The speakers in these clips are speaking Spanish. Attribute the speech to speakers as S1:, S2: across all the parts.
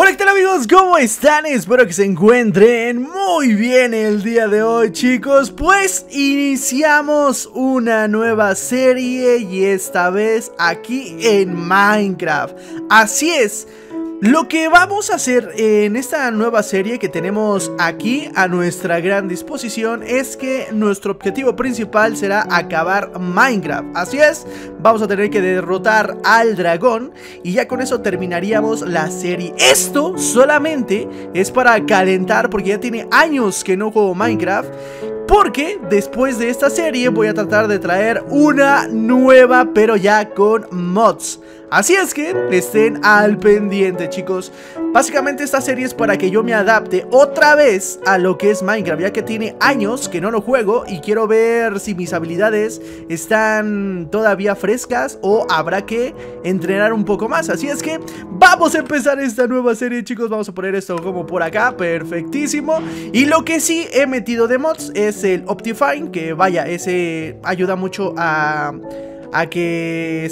S1: Hola, ¿qué tal amigos? ¿Cómo están? Espero que se encuentren muy bien el día de hoy, chicos. Pues iniciamos una nueva serie y esta vez aquí en Minecraft. Así es. Lo que vamos a hacer en esta nueva serie que tenemos aquí a nuestra gran disposición es que nuestro objetivo principal será acabar Minecraft. Así es, vamos a tener que derrotar al dragón y ya con eso terminaríamos la serie. Esto solamente es para calentar porque ya tiene años que no juego Minecraft porque después de esta serie voy a tratar de traer una nueva pero ya con mods Así es que estén al pendiente chicos Básicamente esta serie es para que yo me adapte otra vez a lo que es Minecraft Ya que tiene años que no lo juego y quiero ver si mis habilidades están todavía frescas O habrá que entrenar un poco más Así es que vamos a empezar esta nueva serie chicos Vamos a poner esto como por acá, perfectísimo Y lo que sí he metido de mods es el Optifine, que vaya, ese ayuda mucho a, que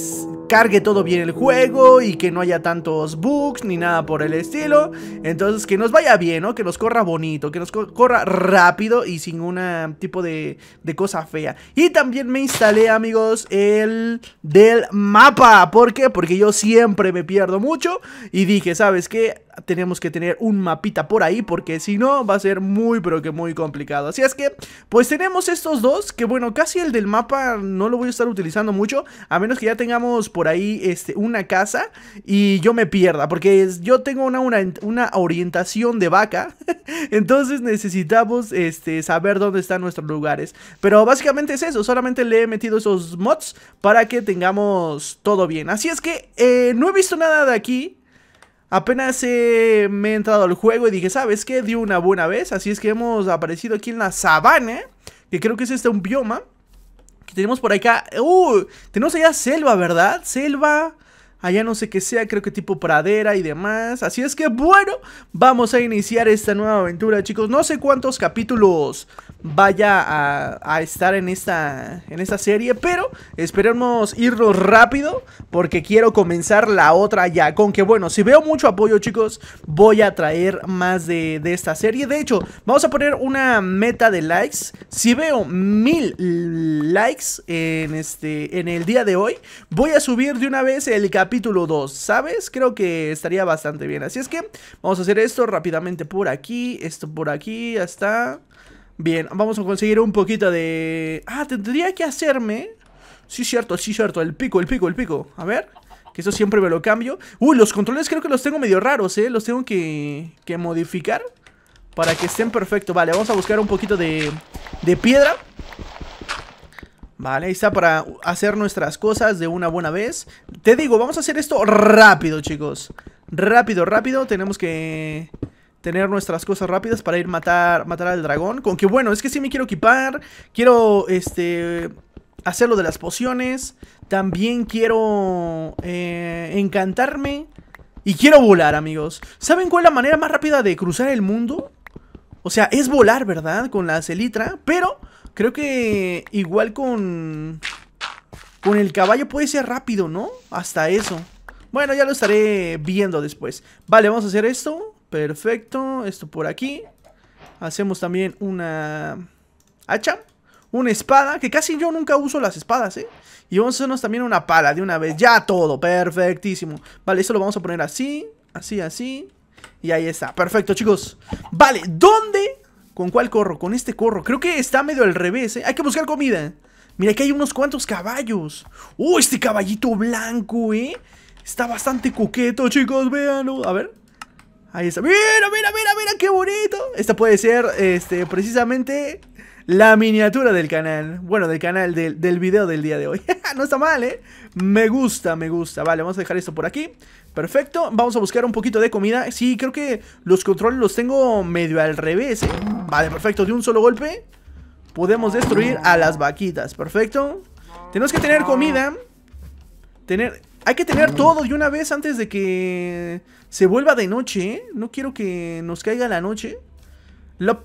S1: cargue todo bien el juego y que no haya tantos bugs ni nada por el estilo. Entonces que nos vaya bien, ¿no? Que nos corra bonito, que nos corra rápido y sin un tipo de, de, cosa fea. Y también me instalé, amigos, el del mapa. ¿Por qué? Porque yo siempre me pierdo mucho y dije, ¿sabes qué? tenemos que tener un mapita por ahí porque si no va a ser muy pero que muy complicado. Así es que pues tenemos estos dos que bueno, casi el del mapa no lo voy a estar utilizando mucho a menos que ya tengamos por ahí este, una casa y yo me pierda porque yo tengo una, una, orientación de vaca entonces necesitamos este, saber dónde están nuestros lugares. Pero básicamente es eso, solamente le he metido esos mods para que tengamos todo bien. Así es que eh, no he visto nada de aquí Apenas me he entrado al juego y dije, ¿sabes qué? Dio una buena vez, así es que hemos aparecido aquí en la sabana, que creo que es este un bioma. Que tenemos por acá, ¡uh! Tenemos allá selva, ¿verdad? Selva allá no sé qué sea, creo que tipo pradera y demás. Así es que bueno, vamos a iniciar esta nueva aventura, chicos. No sé cuántos capítulos vaya a, estar en esta, en esta serie, pero esperemos irnos rápido porque quiero comenzar la otra ya. Con que bueno, si veo mucho apoyo, chicos, voy a traer más de, de esta serie. De hecho, vamos a poner una meta de likes. Si veo mil likes en, este, en el día de hoy, voy a subir de una vez el capítulo capítulo 2, ¿sabes? Creo que estaría bastante bien. Así es que vamos a hacer esto rápidamente por aquí, esto por aquí, está Bien, vamos a conseguir un poquito de... Ah, tendría que hacerme... Sí, cierto, sí, cierto, el pico, el pico, el pico. A ver, que eso siempre me lo cambio. Uy, los controles creo que los tengo medio raros, ¿eh? Los tengo que, que modificar para que estén perfectos. Vale, vamos a buscar un poquito de, de piedra. Vale, ahí está para hacer nuestras cosas de una buena vez. Te digo, vamos a hacer esto rápido, chicos. Rápido, rápido. Tenemos que tener nuestras cosas rápidas para ir matar, matar al dragón. Con que, bueno, es que sí me quiero equipar. Quiero, este, hacer lo de las pociones. También quiero eh, encantarme. Y quiero volar, amigos. ¿Saben cuál es la manera más rápida de cruzar el mundo? O sea, es volar, ¿verdad? Con la celitra, pero Creo que igual con... Con el caballo puede ser rápido, ¿no? Hasta eso. Bueno, ya lo estaré viendo después. Vale, vamos a hacer esto. Perfecto. Esto por aquí. Hacemos también una hacha. Una espada, que casi yo nunca uso las espadas, ¿eh? Y vamos a hacernos también una pala de una vez. Ya todo, perfectísimo. Vale, esto lo vamos a poner así, así, así. Y ahí está, perfecto chicos Vale, ¿dónde ¿Con cuál corro? Con este corro. Creo que está medio al revés, ¿eh? Hay que buscar comida. Mira, aquí hay unos cuantos caballos. Uh, este caballito blanco, eh! Está bastante coqueto, chicos, véanlo. A ver. Ahí está. ¡Mira, mira, mira, mira! ¡Qué bonito! Esta puede ser, este, precisamente la miniatura del canal. Bueno, del canal, del, del video del día de hoy. no está mal, ¿eh? Me gusta, me gusta. Vale, vamos a dejar esto por aquí. Perfecto, vamos a buscar un poquito de comida Sí, creo que los controles los tengo medio al revés, ¿eh? Vale, perfecto, de un solo golpe Podemos destruir a las vaquitas, perfecto Tenemos que tener comida Tener... Hay que tener todo de una vez antes de que se vuelva de noche, ¿eh? No quiero que nos caiga la noche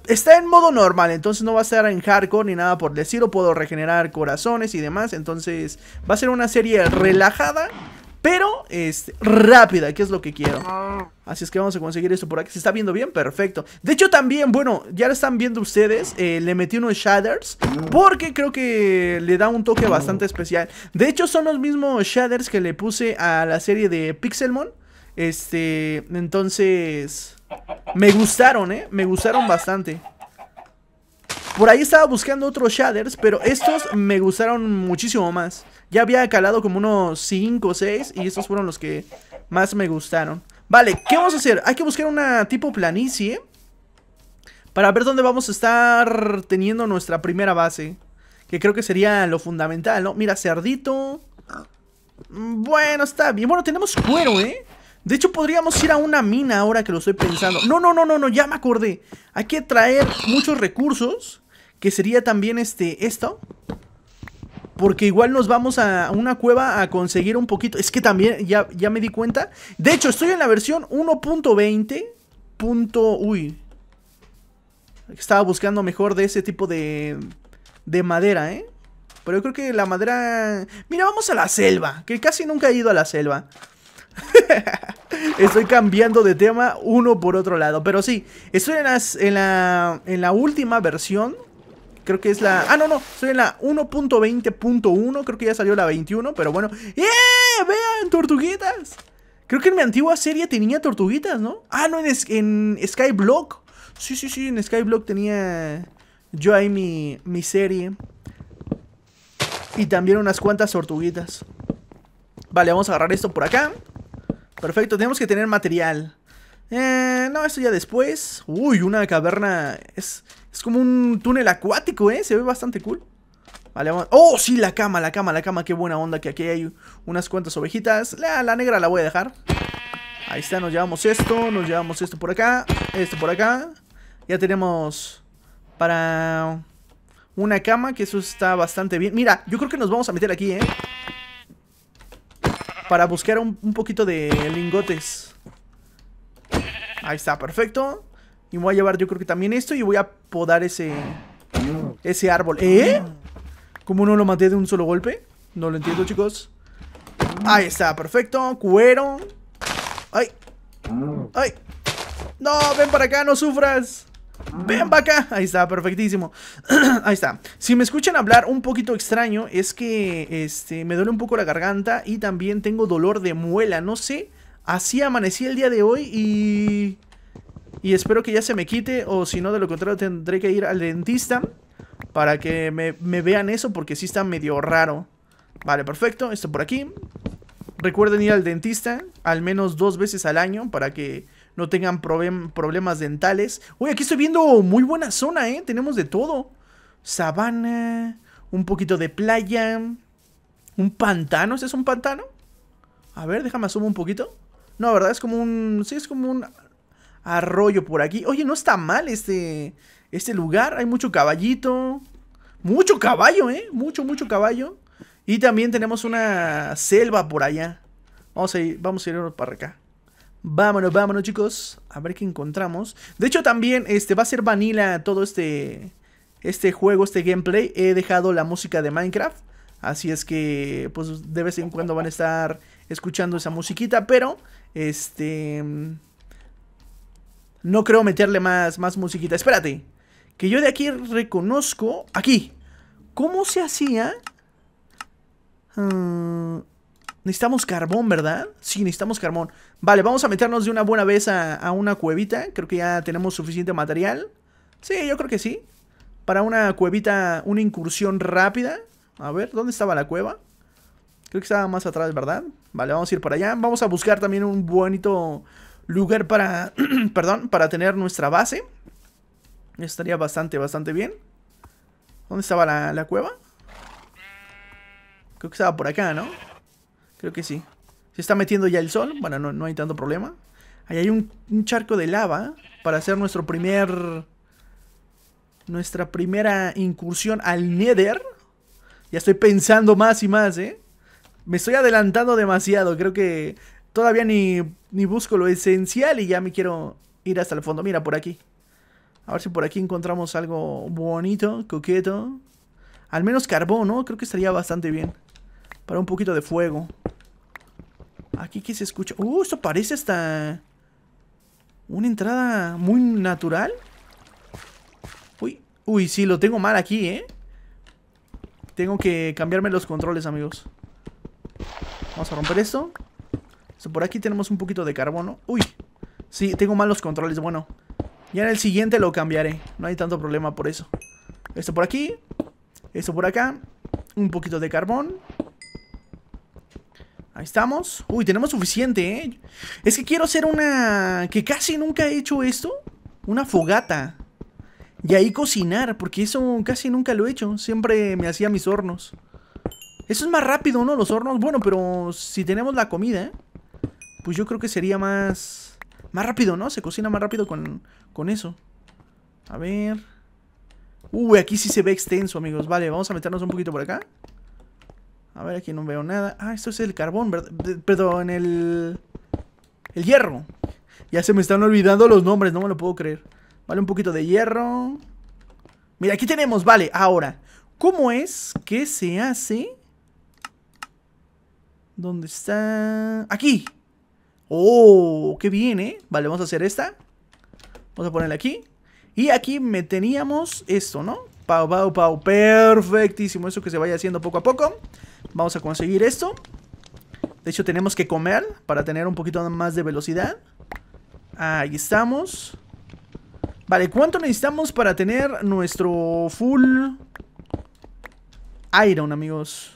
S1: está en modo normal, entonces no va a estar en hardcore ni nada por decirlo. Puedo regenerar corazones y demás. Entonces va a ser una serie relajada. Pero, este, rápida, que es lo que quiero ah. Así es que vamos a conseguir esto por aquí ¿Se está viendo bien? Perfecto De hecho también, bueno, ya lo están viendo ustedes eh, Le metí unos shaders Porque creo que le da un toque bastante especial De hecho son los mismos shaders que le puse a la serie de Pixelmon Este, entonces... Me gustaron, eh, me gustaron bastante por ahí estaba buscando otros shaders, pero estos me gustaron muchísimo más. Ya había calado como unos 5 o 6 y estos fueron los que más me gustaron. Vale, ¿qué vamos a hacer? Hay que buscar una tipo planicie para ver dónde vamos a estar teniendo nuestra primera base. Que creo que sería lo fundamental, ¿no? Mira, cerdito. Bueno, está bien. Bueno, tenemos cuero, ¿eh? De hecho, podríamos ir a una mina ahora que lo estoy pensando. No, no, no, no, no, ya me acordé. Hay que traer muchos recursos que sería también este, esto. Porque igual nos vamos a una cueva a conseguir un poquito. Es que también ya, ya me di cuenta. De hecho, estoy en la versión 1.20. Punto... Uy. Estaba buscando mejor de ese tipo de... De madera, ¿eh? Pero yo creo que la madera... Mira, vamos a la selva. Que casi nunca he ido a la selva. estoy cambiando de tema uno por otro lado. Pero sí, estoy en, en, la, en la última versión Creo que es la... Ah, no, no, estoy en la 1.20.1 Creo que ya salió la 21, pero bueno ¡Eh! ¡Vean! ¡Tortuguitas! Creo que en mi antigua serie tenía tortuguitas, ¿no? Ah, no, en, en Skyblock Sí, sí, sí, en Skyblock tenía yo ahí mi, mi serie Y también unas cuantas tortuguitas Vale, vamos a agarrar esto por acá Perfecto, tenemos que tener material eh, no, eso ya después. Uy, una caverna. Es, es como un túnel acuático, ¿eh? Se ve bastante cool. Vale, vamos. ¡Oh, sí! La cama, la cama, la cama. Qué buena onda que aquí hay unas cuantas ovejitas. La, negra la voy a dejar. Ahí está, nos llevamos esto. Nos llevamos esto por acá. Esto por acá. Ya tenemos para una cama, que eso está bastante bien. Mira, yo creo que nos vamos a meter aquí, ¿eh? Para buscar un, un poquito de lingotes. Ahí está, perfecto. Y me voy a llevar yo creo que también esto y voy a podar ese... Ese árbol. ¿Eh? ¿Cómo no lo maté de un solo golpe? No lo entiendo, chicos. Ahí está, perfecto. Cuero. ¡Ay! ¡Ay! ¡No! ¡Ven para acá! ¡No sufras! ¡Ven para acá! Ahí está, perfectísimo. Ahí está. Si me escuchan hablar un poquito extraño, es que este, me duele un poco la garganta y también tengo dolor de muela. No sé. Así amanecí el día de hoy y... Y espero que ya se me quite o si no, de lo contrario tendré que ir al dentista para que me, vean eso porque sí está medio raro. Vale, perfecto, esto por aquí. Recuerden ir al dentista al menos dos veces al año para que no tengan problemas dentales. Uy, aquí estoy viendo muy buena zona, ¿eh? Tenemos de todo. Sabana, un poquito de playa, un pantano. ¿Ese es un pantano? A ver, déjame asumo un poquito. No, ¿verdad? Es como un... Sí, es como un Arroyo por aquí. Oye, no está mal este, este lugar. Hay mucho caballito. Mucho caballo, ¿eh? Mucho, mucho caballo. Y también tenemos una selva por allá. Vamos a ir, vamos a para acá. Vámonos, vámonos, chicos. A ver qué encontramos. De hecho, también este, va a ser vanilla todo este, este juego, este gameplay. He dejado la música de Minecraft. Así es que, pues, de vez en cuando van a estar escuchando esa musiquita. Pero, este... No creo meterle más, más musiquita. Espérate. Que yo de aquí reconozco... Aquí. ¿Cómo se hacía? Ah, necesitamos carbón, ¿verdad? Sí, necesitamos carbón. Vale, vamos a meternos de una buena vez a, a una cuevita. Creo que ya tenemos suficiente material. Sí, yo creo que sí. Para una cuevita, una incursión rápida. A ver, ¿dónde estaba la cueva? Creo que estaba más atrás, ¿verdad? Vale, vamos a ir para allá. Vamos a buscar también un bonito lugar para, perdón, para tener nuestra base. Estaría bastante, bastante bien. ¿Dónde estaba la, cueva? Creo que estaba por acá, ¿no? Creo que sí. Se está metiendo ya el sol. Bueno, no, hay tanto problema. Ahí hay un, un, charco de lava para hacer nuestro primer... Nuestra primera incursión al Nether. Ya estoy pensando más y más, ¿eh? Me estoy adelantando demasiado. Creo que Todavía ni, busco lo esencial y ya me quiero ir hasta el fondo. Mira, por aquí. A ver si por aquí encontramos algo bonito, coqueto. Al menos carbón, ¿no? Creo que estaría bastante bien. Para un poquito de fuego. Aquí qué se escucha. Uh, esto parece hasta. Una entrada muy natural. Uy, uy, sí, lo tengo mal aquí, ¿eh? Tengo que cambiarme los controles, amigos. Vamos a romper esto por aquí tenemos un poquito de carbono. Uy, sí, tengo malos controles. Bueno, ya en el siguiente lo cambiaré. No hay tanto problema por eso. Esto por aquí. Esto por acá. Un poquito de carbón. Ahí estamos. Uy, tenemos suficiente, ¿eh? Es que quiero hacer una... Que casi nunca he hecho esto. Una fogata. Y ahí cocinar, porque eso casi nunca lo he hecho. Siempre me hacía mis hornos. Eso es más rápido, ¿no? Los hornos. Bueno, pero si tenemos la comida, ¿eh? pues yo creo que sería más... Más rápido, ¿no? Se cocina más rápido con, con eso. A ver... Uy, aquí sí se ve extenso, amigos. Vale, vamos a meternos un poquito por acá. A ver, aquí no veo nada. Ah, esto es el carbón, ¿verdad? Perdón, el... El hierro. Ya se me están olvidando los nombres, no me lo puedo creer. Vale, un poquito de hierro. Mira, aquí tenemos, vale, ahora. ¿Cómo es que se hace? ¿Dónde está? ¡Aquí! ¡Oh! ¡Qué bien, eh! Vale, vamos a hacer esta. Vamos a ponerla aquí. Y aquí me teníamos esto, ¿no? Pau, pau, pau. Perfectísimo. Eso que se vaya haciendo poco a poco. Vamos a conseguir esto. De hecho, tenemos que comer para tener un poquito más de velocidad. Ahí estamos. Vale, ¿cuánto necesitamos para tener nuestro full iron, amigos?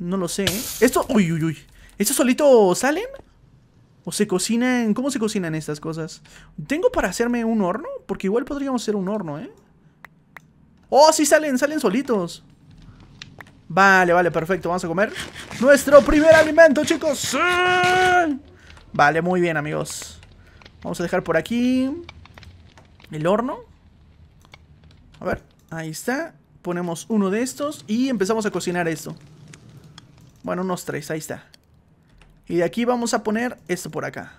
S1: No lo sé. ¿eh? Esto... Uy, uy, uy. ¿Estos solitos salen? ¿O se cocinan? ¿Cómo se cocinan estas cosas? ¿Tengo para hacerme un horno? Porque igual podríamos hacer un horno, ¿eh? ¡Oh, sí salen! ¡Salen solitos! Vale, vale, perfecto. Vamos a comer nuestro primer alimento, chicos. Vale, muy bien, amigos. Vamos a dejar por aquí el horno. A ver, ahí está. Ponemos uno de estos y empezamos a cocinar esto. Bueno, unos tres, ahí está. Y de aquí vamos a poner esto por acá.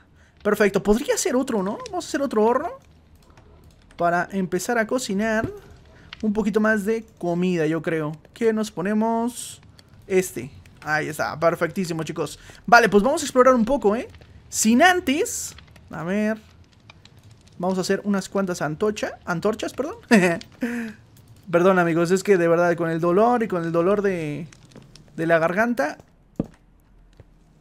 S1: Perfecto, podría ser otro, ¿no? Vamos a hacer otro horno para empezar a cocinar un poquito más de comida, yo creo. ¿Qué nos ponemos? Este. Ahí está, perfectísimo, chicos. Vale, pues vamos a explorar un poco, ¿eh? Sin antes... A ver... Vamos a hacer unas cuantas antorchas. antorchas, perdón. perdón, amigos, es que de verdad, con el dolor y con el dolor de, de la garganta,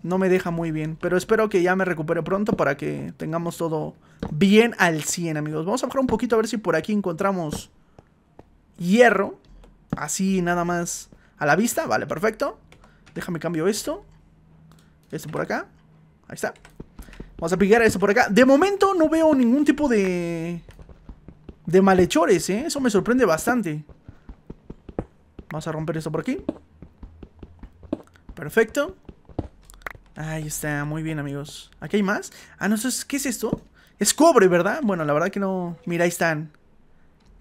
S1: no me deja muy bien. Pero espero que ya me recupere pronto para que tengamos todo bien al 100, amigos. Vamos a bajar un poquito a ver si por aquí encontramos hierro. Así nada más a la vista. Vale, perfecto. Déjame cambio esto. Esto por acá. Ahí está. Vamos a picar esto por acá. De momento no veo ningún tipo de... De malhechores, ¿eh? Eso me sorprende bastante. Vamos a romper esto por aquí. Perfecto. Ahí está, muy bien amigos. ¿Aquí hay más? Ah, no, sé, ¿qué es esto? Es cobre, ¿verdad? Bueno, la verdad que no... Mira, ahí están.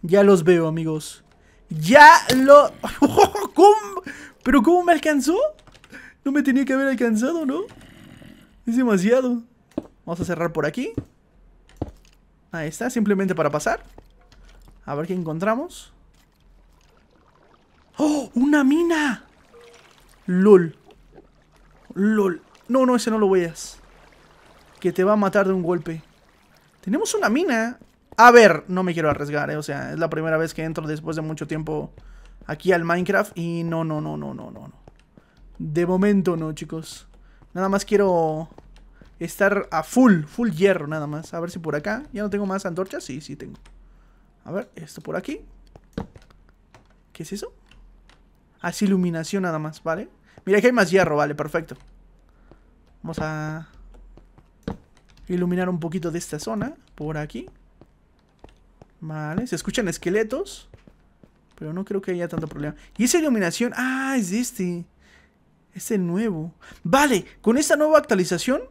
S1: Ya los veo, amigos. ¡Ya lo... ¿Cómo? ¿Pero cómo me alcanzó? No me tenía que haber alcanzado, ¿no? Es demasiado. Vamos a cerrar por aquí. Ahí está, simplemente para pasar. A ver qué encontramos. ¡Oh! ¡Una mina! ¡Lol! ¡Lol! No, no, ese no lo veas. Que te va a matar de un golpe. Tenemos una mina. A ver, no me quiero arriesgar, ¿eh? O sea, es la primera vez que entro después de mucho tiempo aquí al Minecraft. Y no, no, no, no, no, no. De momento no, chicos. Nada más quiero estar a full, full hierro nada más. A ver si por acá. ¿Ya no tengo más antorchas? Sí, sí tengo. A ver, esto por aquí. ¿Qué es eso? Así ah, iluminación nada más, ¿vale? Mira, aquí hay más hierro, vale, perfecto. Vamos a iluminar un poquito de esta zona, por aquí. Vale, se escuchan esqueletos, pero no creo que haya tanto problema. Y esa iluminación, ah, es este, este nuevo. Vale, con esta nueva actualización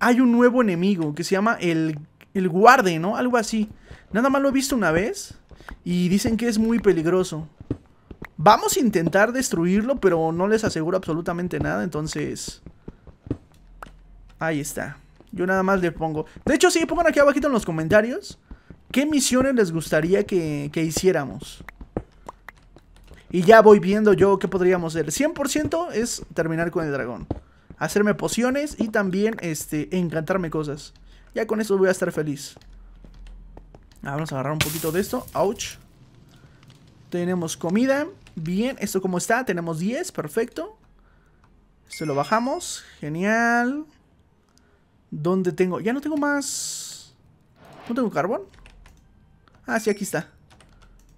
S1: hay un nuevo enemigo que se llama el, el guarde, ¿no? Algo así. Nada más lo he visto una vez y dicen que es muy peligroso. Vamos a intentar destruirlo, pero no les aseguro absolutamente nada, entonces... Ahí está. Yo nada más le pongo. De hecho, sí, pongan aquí abajito en los comentarios. ¿Qué misiones les gustaría que, hiciéramos? Y ya voy viendo yo qué podríamos hacer. 100% es terminar con el dragón. Hacerme pociones y también este, encantarme cosas. Ya con eso voy a estar feliz. Ah, vamos a agarrar un poquito de esto. Ouch. Tenemos comida. Bien, esto como está. Tenemos 10, perfecto. Se lo bajamos. Genial. ¿Dónde tengo? Ya no tengo más... ¿No tengo carbón? Ah, sí, aquí está.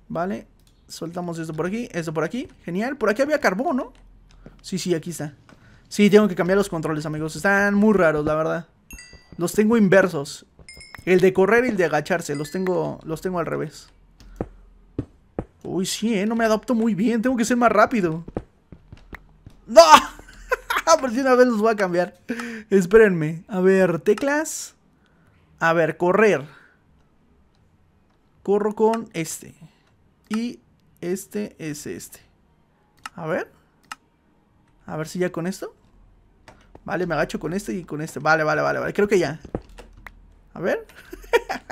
S1: Vale. Soltamos esto por aquí, esto por aquí. Genial. Por aquí había carbón, ¿no? Sí, sí, aquí está. Sí, tengo que cambiar los controles, amigos. Están muy raros, la verdad. Los tengo inversos. El de correr y el de agacharse. Los tengo, los tengo al revés. Uy, sí, ¿eh? No me adapto muy bien. Tengo que ser más rápido. ¡No! Ah, Por si una vez los voy a cambiar. Espérenme. A ver, teclas. A ver, correr. Corro con este. Y este es este. A ver. A ver si ya con esto. Vale, me agacho con este y con este. Vale, vale, vale, vale. Creo que ya. A ver.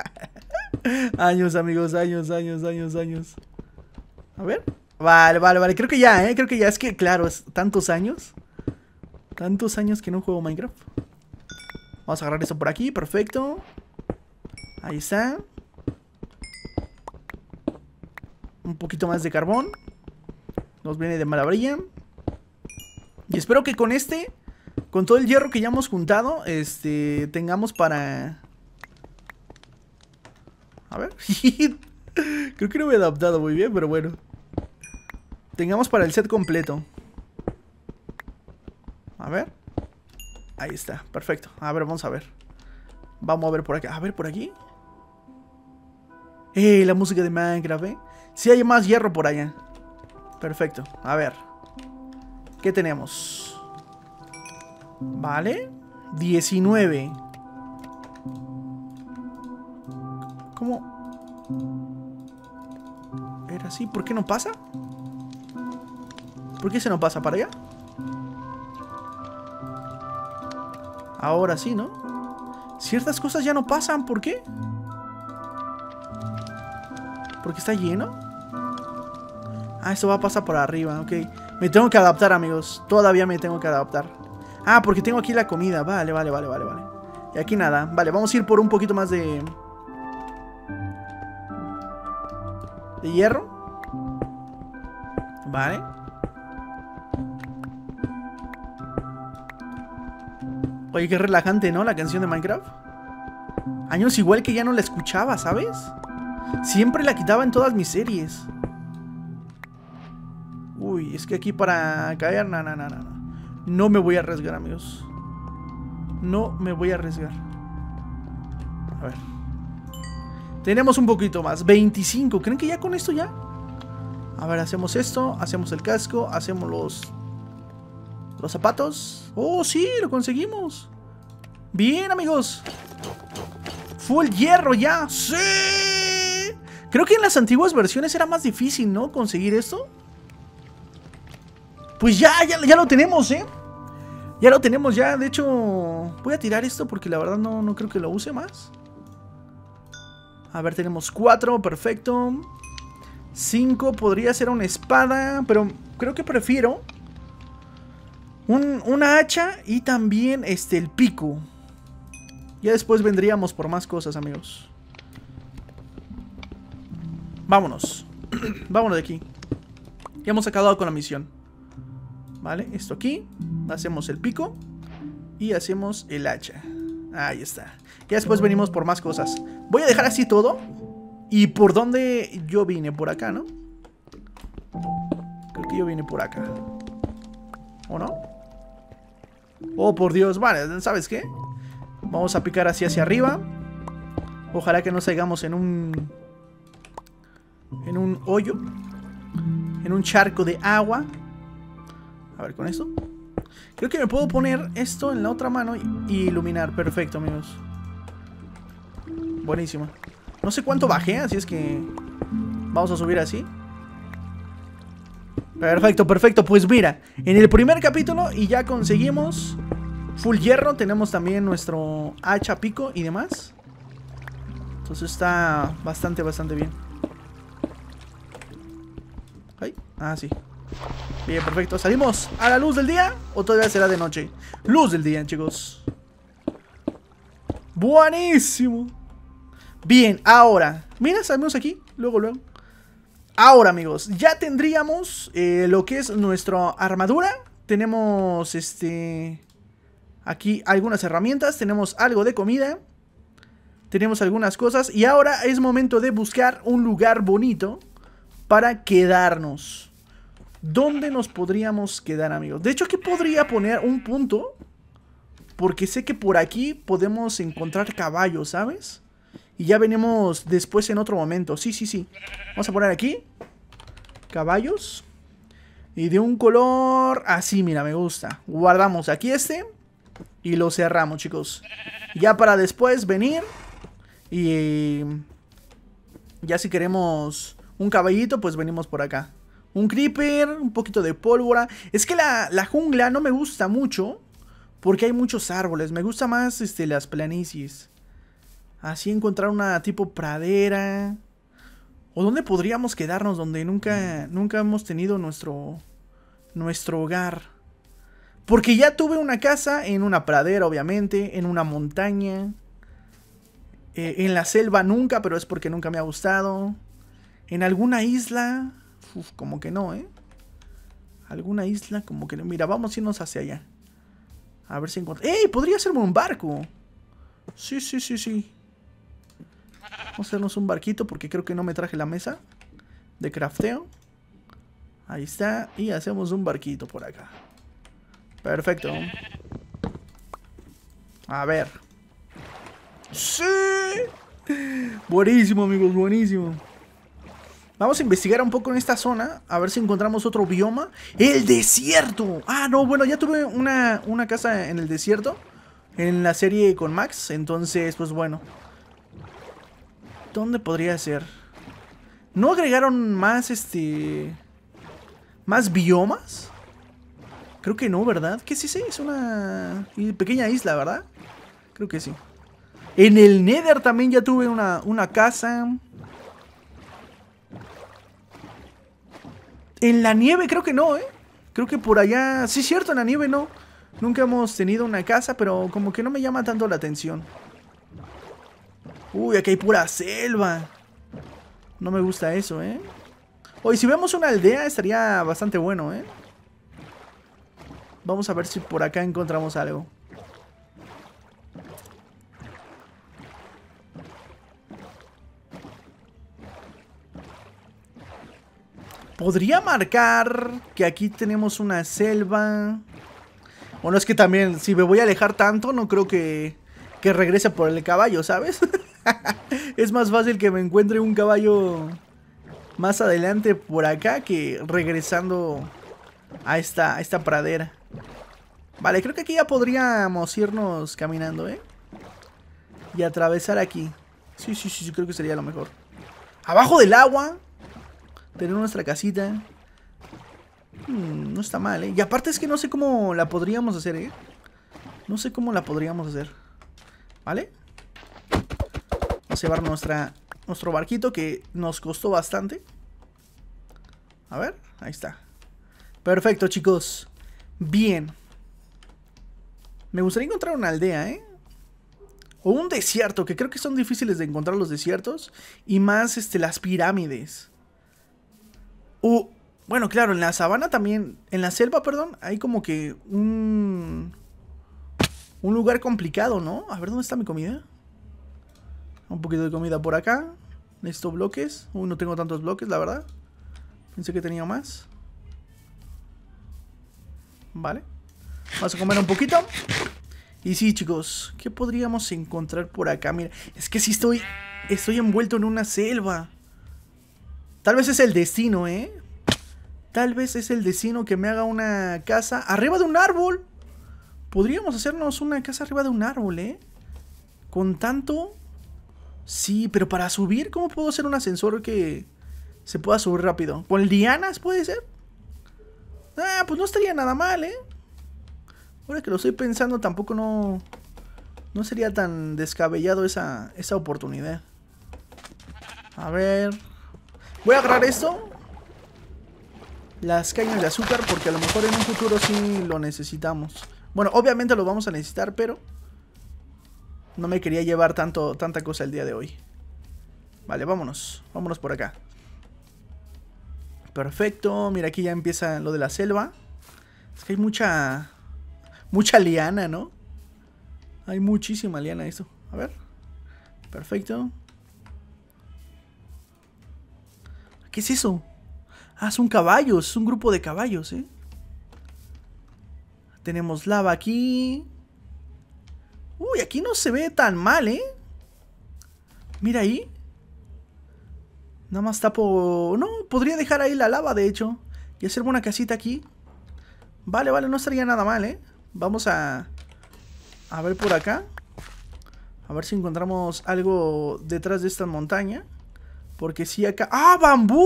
S1: años, amigos, años, años, años, años. A ver. Vale, vale, vale. Creo que ya, ¿eh? Creo que ya es que, claro, es tantos años. Tantos años que no juego Minecraft. Vamos a agarrar eso por aquí, perfecto. Ahí está. Un poquito más de carbón. Nos viene de mala Y espero que con este, con todo el hierro que ya hemos juntado, este, tengamos para... A ver. Creo que no me he adaptado muy bien, pero bueno. Tengamos para el set completo. A ver. Ahí está, perfecto. A ver, vamos a ver. Vamos a ver por acá. A ver, por aquí. ¡Eh! La música de Minecraft, ¿eh? hay más hierro por allá. Perfecto. A ver. ¿Qué tenemos? Vale. 19. ¿Cómo? ¿Era así? ¿Por qué no pasa? ¿Por qué se no pasa para allá? Ahora sí, ¿no? Ciertas cosas ya no pasan, ¿por qué? ¿Porque está lleno? Ah, esto va a pasar por arriba, ok. Me tengo que adaptar, amigos. Todavía me tengo que adaptar. Ah, porque tengo aquí la comida. Vale, vale, vale, vale, vale. Y aquí nada. Vale, vamos a ir por un poquito más de... De hierro. Vale. Oye, qué relajante, ¿no? La canción de Minecraft. Años igual que ya no la escuchaba, ¿sabes? Siempre la quitaba en todas mis series. Uy, es que aquí para caer, no, no, no, no. No me voy a arriesgar, amigos. No me voy a arriesgar. A ver. Tenemos un poquito más. 25. ¿Creen que ya con esto ya? A ver, hacemos esto, hacemos el casco, hacemos los ¿Los zapatos? ¡Oh, sí! ¡Lo conseguimos! ¡Bien, amigos! ¡Full hierro ya! ¡Sí! Creo que en las antiguas versiones era más difícil, ¿no? Conseguir esto. Pues ya, ya, lo tenemos, ¿eh? Ya lo tenemos ya, de hecho... Voy a tirar esto porque la verdad no, no creo que lo use más. A ver, tenemos cuatro, perfecto. Cinco podría ser una espada, pero creo que prefiero una hacha y también este, el pico. Ya después vendríamos por más cosas, amigos. Vámonos. Vámonos de aquí. Ya hemos acabado con la misión. Vale, esto aquí. Hacemos el pico. Y hacemos el hacha. Ahí está. Ya después venimos por más cosas. Voy a dejar así todo. Y por dónde yo vine, por acá, ¿no? Creo que yo vine por acá. ¿O no? Oh, por Dios. Vale, ¿sabes qué? Vamos a picar así hacia arriba. Ojalá que no salgamos en un... En un hoyo. En un charco de agua. A ver, con esto. Creo que me puedo poner esto en la otra mano y, iluminar. Perfecto, amigos. Buenísimo. No sé cuánto bajé, así es que... Vamos a subir así. Perfecto, perfecto. Pues mira, en el primer capítulo y ya conseguimos full hierro. Tenemos también nuestro hacha, pico y demás. Entonces está bastante, bastante bien. Ay, ah, sí. Bien, perfecto. ¿Salimos a la luz del día o todavía será de noche? Luz del día, chicos. Buenísimo. Bien, ahora. Mira, salimos aquí. Luego, luego. Ahora amigos, ya tendríamos eh, lo que es nuestra armadura. Tenemos este aquí algunas herramientas, tenemos algo de comida, tenemos algunas cosas. Y ahora es momento de buscar un lugar bonito para quedarnos. ¿Dónde nos podríamos quedar amigos? De hecho que podría poner un punto, porque sé que por aquí podemos encontrar caballos, ¿sabes? Y ya venimos después en otro momento. Sí, sí, sí. Vamos a poner aquí. Caballos. Y de un color así, mira, me gusta. Guardamos aquí este. Y lo cerramos, chicos. Ya para después venir. Y... Ya si queremos un caballito, pues venimos por acá. Un creeper, un poquito de pólvora. Es que la, la jungla no me gusta mucho. Porque hay muchos árboles. Me gusta más este, las planicies así encontrar una tipo pradera. ¿O dónde podríamos quedarnos donde nunca, mm. nunca hemos tenido nuestro, nuestro hogar? Porque ya tuve una casa en una pradera, obviamente, en una montaña, eh, en la selva nunca, pero es porque nunca me ha gustado. En alguna isla, uf, como que no, ¿eh? Alguna isla, como que no. Mira, vamos a irnos hacia allá. A ver si encuentro. Podría ser un barco. Sí, sí, sí, sí. Vamos a hacernos un barquito porque creo que no me traje la mesa de crafteo. Ahí está. Y hacemos un barquito por acá. Perfecto. A ver. ¡Sí! Buenísimo, amigos, buenísimo. Vamos a investigar un poco en esta zona, a ver si encontramos otro bioma. ¡El desierto! Ah, no, bueno, ya tuve una, casa en el desierto, en la serie con Max, entonces, pues bueno, ¿Dónde podría ser? ¿No agregaron más, este... más biomas? Creo que no, ¿verdad? Que sí, sí, es una pequeña isla, ¿verdad? Creo que sí. En el Nether también ya tuve una, casa. En la nieve creo que no, ¿eh? Creo que por allá... Sí, cierto, en la nieve no. Nunca hemos tenido una casa, pero como que no me llama tanto la atención. Uy, aquí hay pura selva. No me gusta eso, ¿eh? Oye, si vemos una aldea estaría bastante bueno, ¿eh? Vamos a ver si por acá encontramos algo. Podría marcar que aquí tenemos una selva. Bueno, es que también, si me voy a alejar tanto, no creo que, que regrese por el caballo, ¿sabes? es más fácil que me encuentre un caballo más adelante por acá que regresando a esta, esta pradera. Vale, creo que aquí ya podríamos irnos caminando, ¿eh? Y atravesar aquí. Sí, sí, sí, creo que sería lo mejor. Abajo del agua. Tener nuestra casita. Hmm, no está mal, ¿eh? Y aparte es que no sé cómo la podríamos hacer, ¿eh? No sé cómo la podríamos hacer. ¿Vale? llevar nuestra, nuestro barquito que nos costó bastante. A ver, ahí está. Perfecto, chicos. Bien. Me gustaría encontrar una aldea, ¿eh? O un desierto, que creo que son difíciles de encontrar los desiertos. Y más este, las pirámides. O, bueno, claro, en la sabana también, en la selva, perdón, hay como que un... Un lugar complicado, ¿no? A ver, ¿dónde está mi comida? Un poquito de comida por acá. Necesito bloques. Uy, no tengo tantos bloques, la verdad. Pensé que tenía más. Vale. Vamos a comer un poquito. Y sí, chicos, ¿qué podríamos encontrar por acá? Mira, es que sí estoy, estoy envuelto en una selva. Tal vez es el destino, ¿eh? Tal vez es el destino que me haga una casa arriba de un árbol. Podríamos hacernos una casa arriba de un árbol, ¿eh? Con tanto Sí, pero para subir, ¿cómo puedo hacer un ascensor que se pueda subir rápido? ¿Con lianas puede ser? Ah, pues no estaría nada mal, ¿eh? Ahora que lo estoy pensando, tampoco no... No sería tan descabellado esa, esa oportunidad. A ver... Voy a agarrar esto. Las cañas de azúcar, porque a lo mejor en un futuro sí lo necesitamos. Bueno, obviamente lo vamos a necesitar, pero... No me quería llevar tanto, tanta cosa el día de hoy. Vale, vámonos. Vámonos por acá. Perfecto. Mira, aquí ya empieza lo de la selva. Es que hay mucha... Mucha liana, ¿no? Hay muchísima liana esto. A ver. Perfecto. ¿Qué es eso? Ah, son caballos. Es un grupo de caballos, ¿eh? Tenemos lava aquí. Uy, aquí no se ve tan mal, ¿eh? Mira ahí. Nada más tapo... No, podría dejar ahí la lava, de hecho. Y hacer una casita aquí. Vale, vale, no estaría nada mal, ¿eh? Vamos a... A ver por acá. A ver si encontramos algo detrás de esta montaña. Porque si acá... ¡Ah, bambú!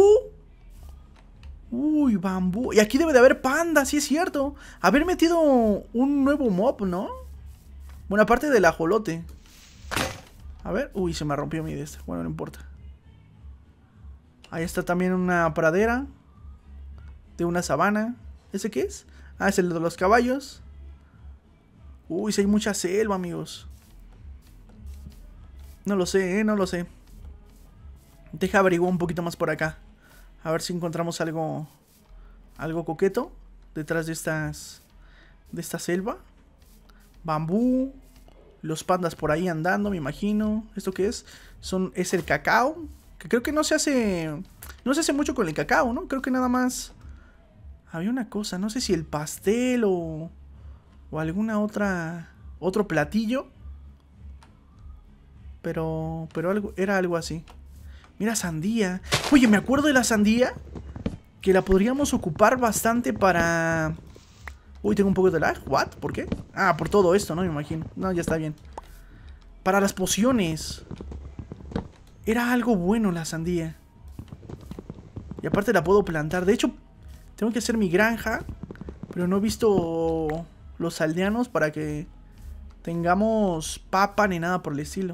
S1: Uy, bambú. Y aquí debe de haber pandas, sí es cierto. Haber metido un nuevo mob, ¿no? Bueno, aparte del ajolote. A ver. Uy, se me rompió mi de este. Bueno, no importa. Ahí está también una pradera. De una sabana. ¿Ese qué es? Ah, es el de los caballos. Uy, si hay mucha selva, amigos. No lo sé, ¿eh? no lo sé. Deja averiguar un poquito más por acá. A ver si encontramos algo. Algo coqueto. Detrás de estas. De esta selva bambú, los pandas por ahí andando, me imagino. ¿Esto qué es? Son, es el cacao, que creo que no se hace, no se hace mucho con el cacao, ¿no? Creo que nada más... Había una cosa, no sé si el pastel o, o alguna otra, otro platillo. Pero, pero algo, era algo así. Mira, sandía. Oye, me acuerdo de la sandía. Que la podríamos ocupar bastante para... Uy, tengo un poco de lag. ¿What? ¿Por qué? Ah, por todo esto, ¿no? Me imagino. No, ya está bien. Para las pociones. Era algo bueno la sandía. Y aparte la puedo plantar. De hecho, tengo que hacer mi granja. Pero no he visto los aldeanos para que tengamos papa ni nada por el estilo.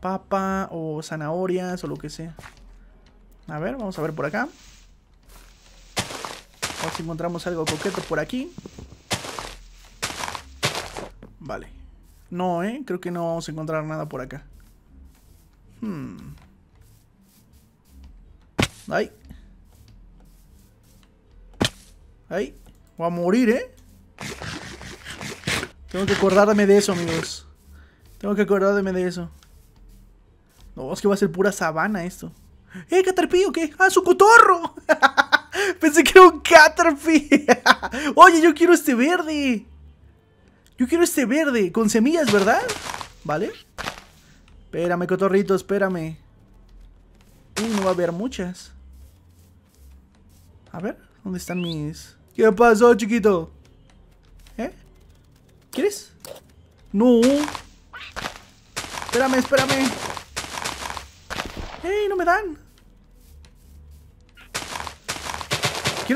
S1: Papa o zanahorias o lo que sea. A ver, vamos a ver por acá si encontramos algo coqueto por aquí. Vale. No, ¿eh? Creo que no vamos a encontrar nada por acá. Hmm. Ay. Ay. Voy a morir, ¿eh? Tengo que acordarme de eso, amigos. Tengo que acordarme de eso. No, es que va a ser pura sabana esto. ¡Eh, catarpillo! ¿Qué? ¡Ah, su cotorro! Pensé que era un Caterpie. Oye, yo quiero este verde. Yo quiero este verde. Con semillas, ¿verdad? ¿Vale? Espérame, cotorrito, espérame. no va a haber muchas. A ver, ¿dónde están mis...? ¿Qué pasó, chiquito? ¿Eh? ¿Quieres? No. Espérame, espérame. ¡Ey, no me dan!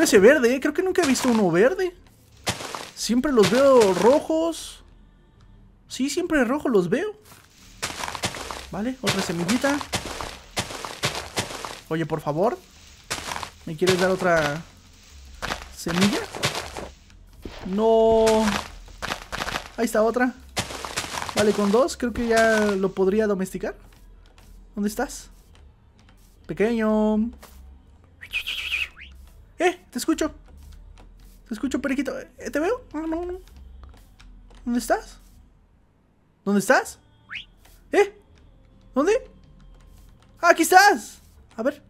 S1: es ese verde, ¿eh? Creo que nunca he visto uno verde. Siempre los veo rojos. Sí, siempre rojos los veo. Vale, otra semillita. Oye, por favor. ¿Me quieres dar otra semilla? No. Ahí está otra. Vale, con dos creo que ya lo podría domesticar. ¿Dónde estás? Pequeño. Te escucho. Te escucho, periquito. Eh, ¿Te veo? No, ah, no, no. ¿Dónde estás? ¿Dónde estás? ¿Eh? ¿Dónde? ¡Ah, aquí estás! A ver.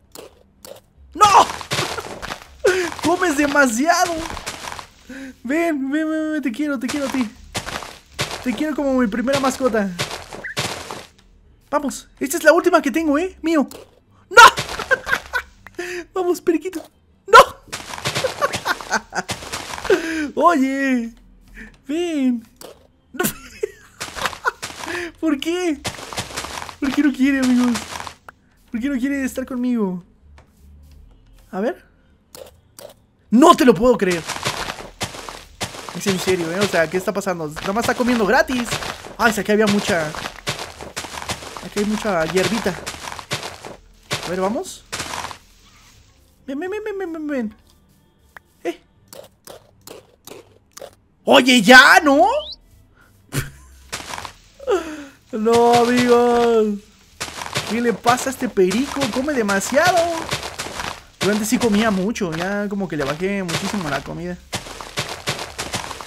S1: ¡No! ¡Comes demasiado! Ven, ven, ven, ven, te quiero, te quiero a ti. Te quiero como mi primera mascota. Vamos, esta es la última que tengo, ¿eh? Mío. ¡No! Vamos, periquito. Oye, ven. ¿Por qué? ¿Por qué no quiere, amigos? ¿Por qué no quiere estar conmigo? A ver. No te lo puedo creer. Es en serio, ¿eh? O sea, ¿qué está pasando? Nada más está comiendo gratis. Ay, que aquí había mucha... Aquí hay mucha hierbita. A ver, vamos. Ven, ven, ven, ven, ven, ven. Oye, ya, ¿no? no, amigos. ¿Qué le pasa a este perico? Come demasiado. Yo antes sí comía mucho, ya como que le bajé muchísimo la comida.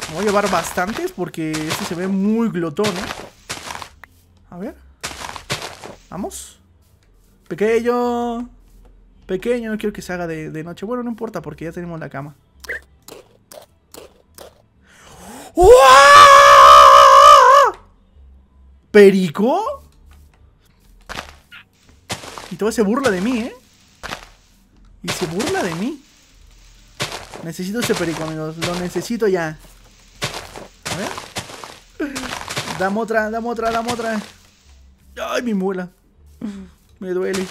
S1: Me voy a llevar bastantes porque este se ve muy glotón, ¿eh? A ver. Vamos. Pequeño. Pequeño, no quiero que se haga de noche. Bueno, no importa porque ya tenemos la cama. ¿Perico? Y todo se burla de mí, ¿eh? Y se burla de mí. Necesito ese perico, amigos. Lo necesito ya. A ver. Dame otra, dame otra, dame otra. Ay, mi muela. Me duele.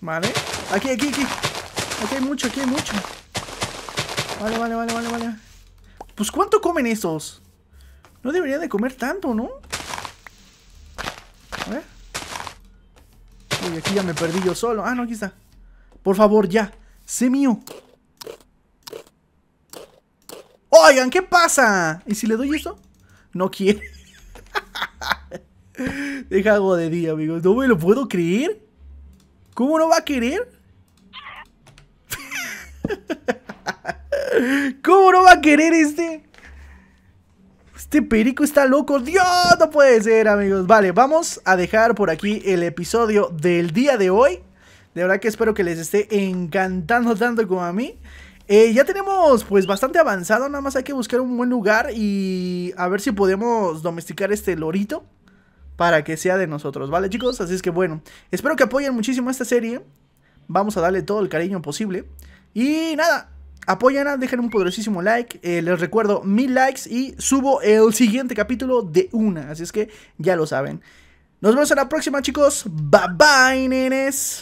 S1: Vale. Aquí, aquí, aquí. Aquí hay mucho, aquí hay mucho. Vale, vale, vale, vale, vale. Pues ¿cuánto comen esos? No debería de comer tanto, ¿no? A ver. Uy, aquí ya me perdí yo solo. Ah, no, aquí está. Por favor, ya. Sé mío. Oigan, ¿qué pasa? ¿Y si le doy eso? No quiere. Deja algo de día, amigos. No me lo puedo creer. ¿Cómo no va a querer? ¿Cómo no va a querer este? Este perico está loco. Dios, no puede ser, amigos. Vale, vamos a dejar por aquí el episodio del día de hoy. De verdad que espero que les esté encantando tanto como a mí. Eh, ya tenemos pues bastante avanzado, nada más hay que buscar un buen lugar y a ver si podemos domesticar este lorito para que sea de nosotros, ¿vale chicos? Así es que bueno, espero que apoyen muchísimo esta serie, vamos a darle todo el cariño posible y nada, Apoyan, dejen un poderosísimo like. Eh, les recuerdo mil likes y subo el siguiente capítulo de una. Así es que ya lo saben. Nos vemos en la próxima, chicos. Bye bye, nenes.